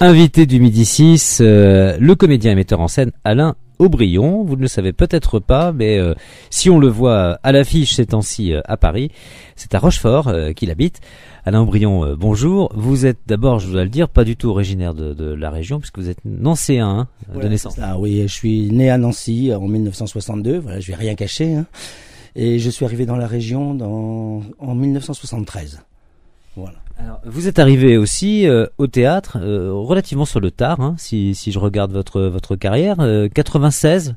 Invité du Midi 6, euh, le comédien et metteur en scène Alain Aubryon. Vous ne le savez peut-être pas, mais euh, si on le voit à l'affiche ces temps-ci euh, à Paris, c'est à Rochefort qu'il habite. Alain Aubryon, bonjour. Vous êtes d'abord, je dois le dire, pas du tout originaire de, la région, puisque vous êtes nancéen hein, de naissance. Ah oui, je suis né à Nancy en 1962, voilà, je vais rien cacher. Hein. Et je suis arrivé dans la région dans, en 1973. Voilà. Alors, vous êtes arrivé aussi euh, au théâtre euh, relativement sur le tard, hein, si, si, je regarde votre, votre carrière. 96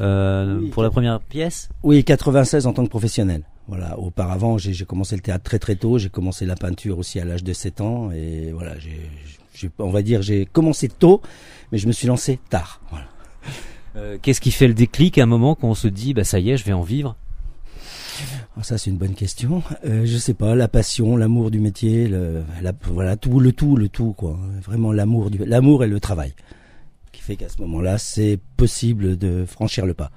euh, pour la première pièce Oui, 96 en tant que professionnel. Voilà. Auparavant, j'ai commencé le théâtre très très tôt. J'ai commencé la peinture aussi à l'âge de 7 ans. Et voilà, on va dire j'ai commencé tôt, mais je me suis lancé tard. Qu'est-ce qui fait le déclic à un moment quand on se dit, bah ça y est, je vais en vivre ah, ça, c'est une bonne question. Euh, je sais pas, la passion, l'amour du métier, le, voilà, tout, le tout, le tout, quoi. Vraiment l'amour l'amour et le travail. Qui fait qu'à ce moment-là, c'est possible de franchir le pas.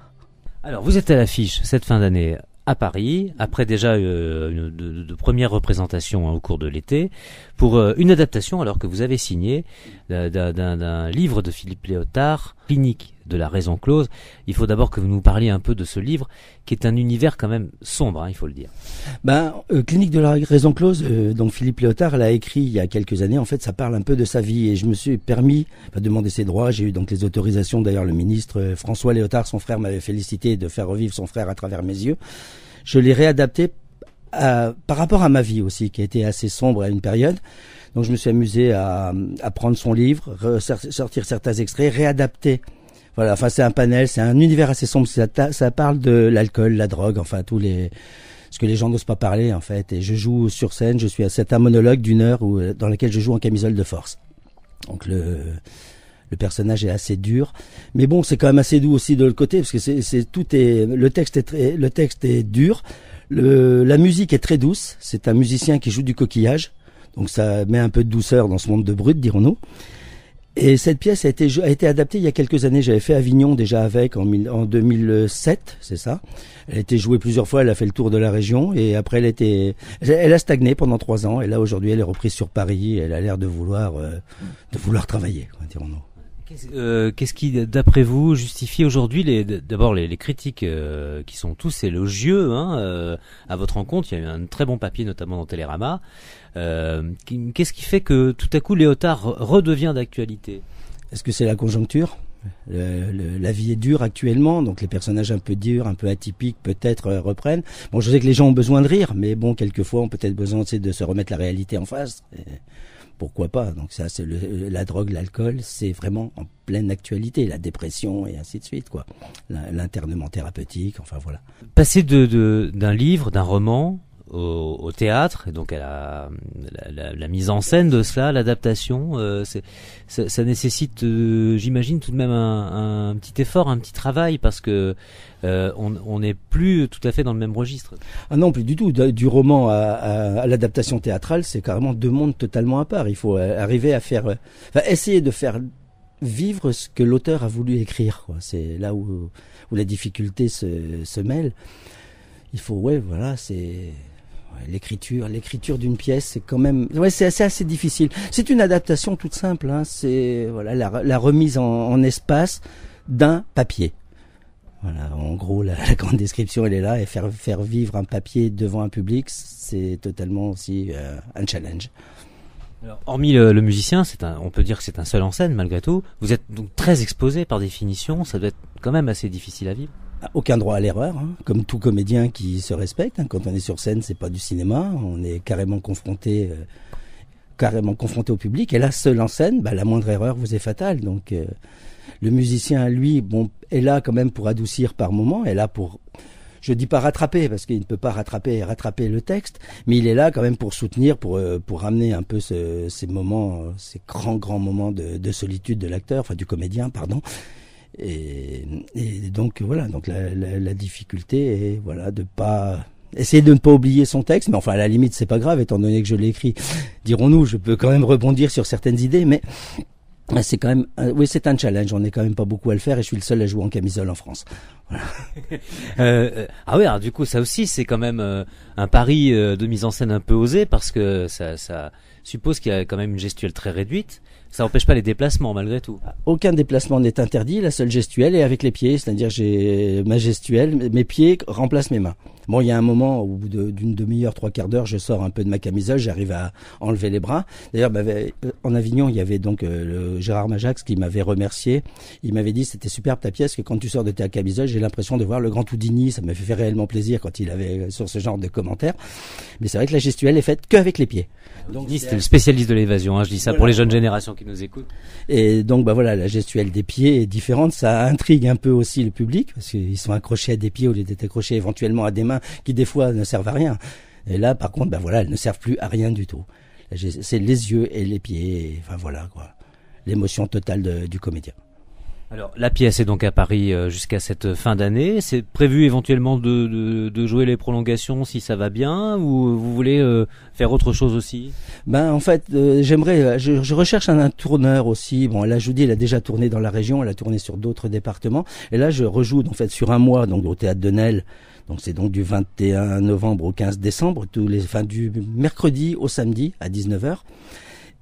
Alors, vous êtes à l'affiche cette fin d'année à Paris, après déjà euh, une, de, de, premières représentations hein, au cours de l'été, pour euh, une adaptation alors que vous avez signé euh, d'un livre de Philippe Léotard, Clinique de la raison close, il faut d'abord que vous nous parliez un peu de ce livre, qui est un univers quand même sombre, hein, il faut le dire. Ben, euh, Clinique de la raison close, euh, donc Philippe Léotard l'a écrit il y a quelques années. En fait, ça parle un peu de sa vie et je me suis permis de demander ses droits. J'ai eu donc les autorisations. D'ailleurs, le ministre euh, François Léotard, son frère, m'avait félicité de faire revivre son frère à travers mes yeux. Je l'ai réadapté par rapport à ma vie aussi, qui a été assez sombre à une période. Donc, je me suis amusé à, à prendre son livre, sortir certains extraits, réadapter voilà, enfin c'est un panel, c'est un univers assez sombre. Ça, ça parle de l'alcool, la drogue, enfin tous les ce que les gens n'osent pas parler en fait. Et je joue sur scène, je suis à c'est un monologue d'une heure où, dans lequel je joue en camisole de force. Donc le le personnage est assez dur, mais bon, c'est quand même assez doux aussi de l'autre côté parce que c'est tout est le texte est le texte est dur. la musique est très douce. C'est un musicien qui joue du coquillage, donc ça met un peu de douceur dans ce monde de brut, dirons-nous. Et cette pièce a été, a été adaptée il y a quelques années. J'avais fait Avignon déjà avec en, en 2007, c'est ça. Elle a été jouée plusieurs fois. Elle a fait le tour de la région et après elle était, elle a stagné pendant trois ans. Et là aujourd'hui, elle est reprise sur Paris. Et elle a l'air de vouloir, euh, de vouloir travailler, dirons-nous. Euh, qu'est-ce qui, d'après vous, justifie aujourd'hui les, d'abord les, critiques euh, qui sont tous élogieux hein, euh, à votre rencontre Il y a eu un très bon papier notamment dans Télérama. qu'est-ce qui fait que tout à coup Léotard redevient d'actualité Est-ce que c'est la conjoncture la vie est dure actuellement, donc les personnages un peu durs, un peu atypiques peut-être reprennent. Bon, je sais que les gens ont besoin de rire, mais bon, quelquefois on peut être besoin de se remettre la réalité en face. Et pourquoi pas Donc ça, c'est la drogue, l'alcool, c'est vraiment en pleine actualité, la dépression et ainsi de suite, quoi. L'internement thérapeutique, enfin voilà. Passer d'un livre, d'un roman, au, théâtre et donc à la, la, la mise en scène de cela, l'adaptation, euh, ça, nécessite, euh, j'imagine, tout de même un, un, petit effort, un petit travail parce que euh, on n'est plus tout à fait dans le même registre. Ah non, plus du tout. Du, roman à, à, l'adaptation théâtrale, c'est carrément deux mondes totalement à part. Il faut euh, arriver à faire, enfin, essayer de faire vivre ce que l'auteur a voulu écrire. C'est là où, où la difficulté se, se mêle. Il faut, ouais, voilà, c'est l'écriture, l'écriture d'une pièce, c'est quand même, ouais, c'est assez, assez, difficile. C'est une adaptation toute simple. Hein. C'est voilà la, remise en, espace d'un papier. Voilà, en gros, la, grande description, elle est là. Et faire, faire vivre un papier devant un public, c'est totalement aussi euh, un challenge. hormis le, musicien, c'est on peut dire que c'est un seul en scène malgré tout. Vous êtes donc très exposé par définition. Ça doit être quand même assez difficile à vivre aucun droit à l'erreur, hein. comme tout comédien qui se respecte. Hein. Quand on est sur scène, c'est pas du cinéma, on est carrément confronté, euh, carrément confronté au public. Et là, seul en scène, bah, la moindre erreur vous est fatale. Donc, euh, le musicien, lui, bon, est là quand même pour adoucir par moment, est là pour je dis pas rattraper parce qu'il ne peut pas rattraper et rattraper le texte, mais il est là quand même pour soutenir, pour euh, pour ramener un peu ces moments, ces grands grands moments de, de solitude de l'acteur, enfin du comédien, pardon, et, donc voilà, donc la, difficulté est voilà de pas essayer de ne pas oublier son texte, mais enfin à la limite c'est pas grave étant donné que je l'ai écrit. Dirons-nous, je peux quand même rebondir sur certaines idées, mais c'est quand même, euh, oui, c'est un challenge. On n'est quand même pas beaucoup à le faire et je suis le seul à jouer en camisole en France. Euh, euh, ah ouais, alors du coup, ça aussi, c'est quand même euh, un pari de mise en scène un peu osé parce que ça, suppose qu'il y a quand même une gestuelle très réduite. Ça n'empêche pas les déplacements malgré tout. Aucun déplacement n'est interdit. La seule gestuelle est avec les pieds, c'est-à-dire j'ai ma gestuelle, mes pieds remplacent mes mains. Bon, il y a un moment au bout d'une demi-heure, trois quarts d'heure, je sors un peu de ma camisole, j'arrive à enlever les bras. D'ailleurs, en Avignon, il y avait donc Gérard Majax qui m'avait remercié. Il m'avait dit c'était superbe ta pièce que quand tu sors de ta camisole, j'ai l'impression de voir le grand Houdini. Ça m'a fait réellement plaisir quand il avait euh, sur ce genre de commentaires. Mais c'est vrai que la gestuelle est faite qu'avec les pieds. Donc, c'est le spécialiste de l'évasion. Hein, je dis ça pour les jeunes générations qui nous écoutent. Et donc, bah voilà, la gestuelle des pieds est différente. Ça intrigue un peu aussi le public parce qu'ils sont accrochés à des pieds ou lieu étaient accrochés éventuellement à des mains qui des fois ne servent à rien. Et là, par contre, bah voilà, elles ne servent plus à rien du tout. C'est les yeux et les pieds. enfin voilà quoi, l'émotion totale du comédien. Alors la pièce est donc à Paris euh, jusqu'à cette fin d'année. C'est prévu éventuellement de, jouer les prolongations si ça va bien ou vous voulez euh, faire autre chose aussi Ben en fait euh, j'aimerais, je, recherche un, tourneur aussi. Bon là je vous dis elle a déjà tourné dans la région, elle a tourné sur d'autres départements et là je rejoue en fait sur un mois donc au théâtre de Nel. Donc c'est donc du 21 novembre au 15 décembre tous les enfin, du mercredi au samedi à 19h.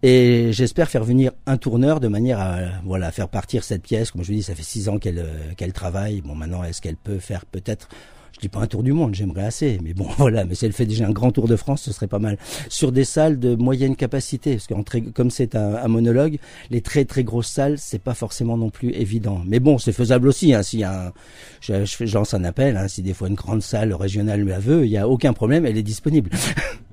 Et j'espère faire venir un tourneur de manière à voilà faire partir cette pièce. Comme je vous dis, ça fait six ans qu'elle euh, qu'elle travaille. Bon, maintenant, est-ce qu'elle peut faire peut-être je dis pas un tour du monde, j'aimerais assez, mais bon voilà, mais si elle fait déjà un grand tour de France, ce serait pas mal. Sur des salles de moyenne capacité, parce que comme c'est un, monologue, les très très grosses salles, c'est pas forcément non plus évident. Mais bon, c'est faisable aussi. Hein, si un, je, je, lance un appel, hein, si des fois une grande salle régionale la veut, il y a aucun problème, elle est disponible.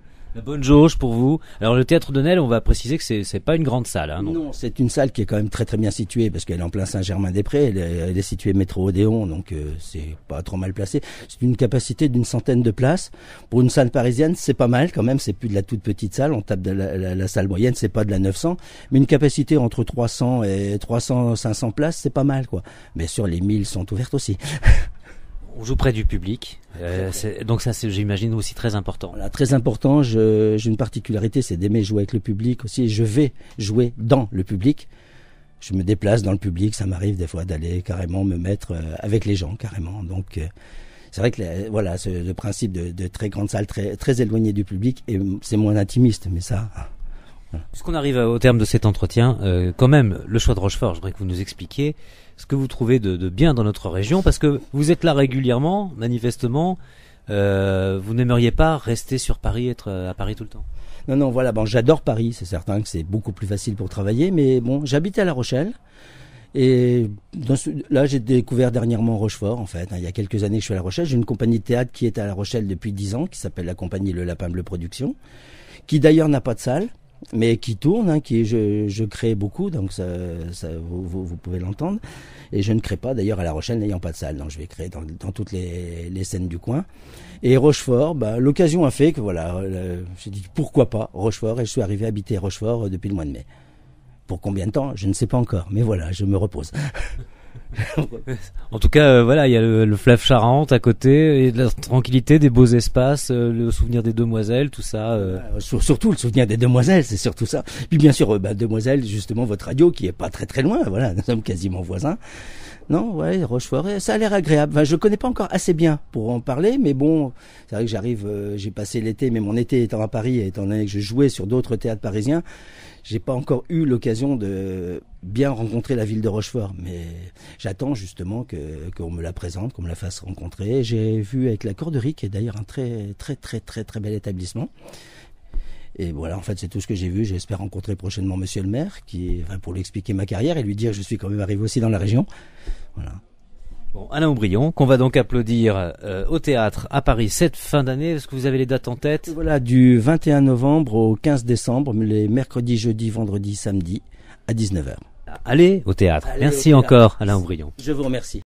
Bonne jauge pour vous. Alors le théâtre de Nel, on va préciser que c'est n'est pas une grande salle. Hein, non, c'est une salle qui est quand même très très bien située parce qu'elle est en plein Saint-Germain-des-Prés. Elle, est située métro Odéon, donc euh, c'est pas trop mal placé. C'est une capacité d'une centaine de places pour une salle parisienne, c'est pas mal quand même. C'est plus de la toute petite salle. On tape de la, salle moyenne, c'est pas de la 900, mais une capacité entre 300 et 300 500 places, c'est pas mal quoi. Mais sur les 1000 sont ouvertes aussi. On joue près du public, euh, donc ça c'est j'imagine aussi très important. très important, j'ai une particularité, c'est d'aimer jouer avec le public aussi, je vais jouer dans le public. Je me déplace dans le public, ça m'arrive des fois d'aller carrément me mettre euh, avec les gens carrément. Donc euh, c'est vrai que voilà, ce, le principe de, très grande salle très très éloignée du public c'est moins intimiste, mais ça voilà. Ah. Puisqu'on arrive au terme de cet entretien, quand même, le choix de Rochefort, je voudrais que vous nous expliquiez ce que vous trouvez de, bien dans notre région, parce que vous êtes là régulièrement, manifestement. Euh, vous n'aimeriez pas rester sur Paris, être euh, à Paris tout le temps non, non, voilà, bon, j'adore Paris, c'est certain que c'est beaucoup plus facile pour travailler, mais bon, j'habite à La Rochelle. Et là, j'ai découvert dernièrement Rochefort, en fait. Hein, il y a quelques années que je suis à La Rochelle. J'ai une compagnie de théâtre qui est à La Rochelle depuis 10 ans, qui s'appelle la compagnie Le Lapin Bleu Production, qui d'ailleurs n'a pas de salle, mais qui tourne, hein, qui je, crée beaucoup, donc ça, vous, pouvez l'entendre. Et je ne crée pas, d'ailleurs, à La Rochelle n'ayant pas de salle, donc je vais créer dans, toutes les, scènes du coin. Et Rochefort, bah, l'occasion a fait que voilà, j'ai dit pourquoi pas Rochefort, et je suis arrivé à habiter Rochefort euh, depuis le mois de mai. Pour combien de temps Je ne sais pas encore, mais voilà, je me repose. en tout cas, euh, voilà, il y a le, fleuve Charente à côté, et de la tranquillité, des beaux espaces, euh, le souvenir des demoiselles, tout ça. Euh. Ah, surtout le souvenir des demoiselles, c'est surtout ça. Puis bien sûr, bah, demoiselles, justement, votre radio qui est pas très très loin, voilà, nous sommes quasiment voisins. Non, ouais, Rochefort, ça a l'air agréable. Enfin, je connais pas encore assez bien pour en parler, mais bon, c'est vrai que j'arrive, j'ai passé l'été, mais mon été étant à Paris, et étant donné que je jouais sur d'autres théâtres parisiens, j'ai pas encore eu l'occasion de bien rencontrer la ville de Rochefort, mais j'attends justement que qu'on me la présente, qu'on me la fasse rencontrer. J'ai vu avec la Corderie, qui est d'ailleurs un très très très très très bel établissement. Et voilà, en fait, c'est tout ce que j'ai vu. J'espère rencontrer prochainement Monsieur le maire, qui pour lui expliquer ma carrière et lui dire que je suis quand même arrivé aussi dans la région. Voilà. Bon, Alain Aubryon, qu'on va donc applaudir euh, au théâtre à Paris cette fin d'année. Est-ce que vous avez les dates en tête Voilà, du 21 novembre au 15 décembre, les mercredis, jeudis, vendredis, samedi à 19h. Allez au théâtre. Merci encore Alain Brion. Je vous remercie.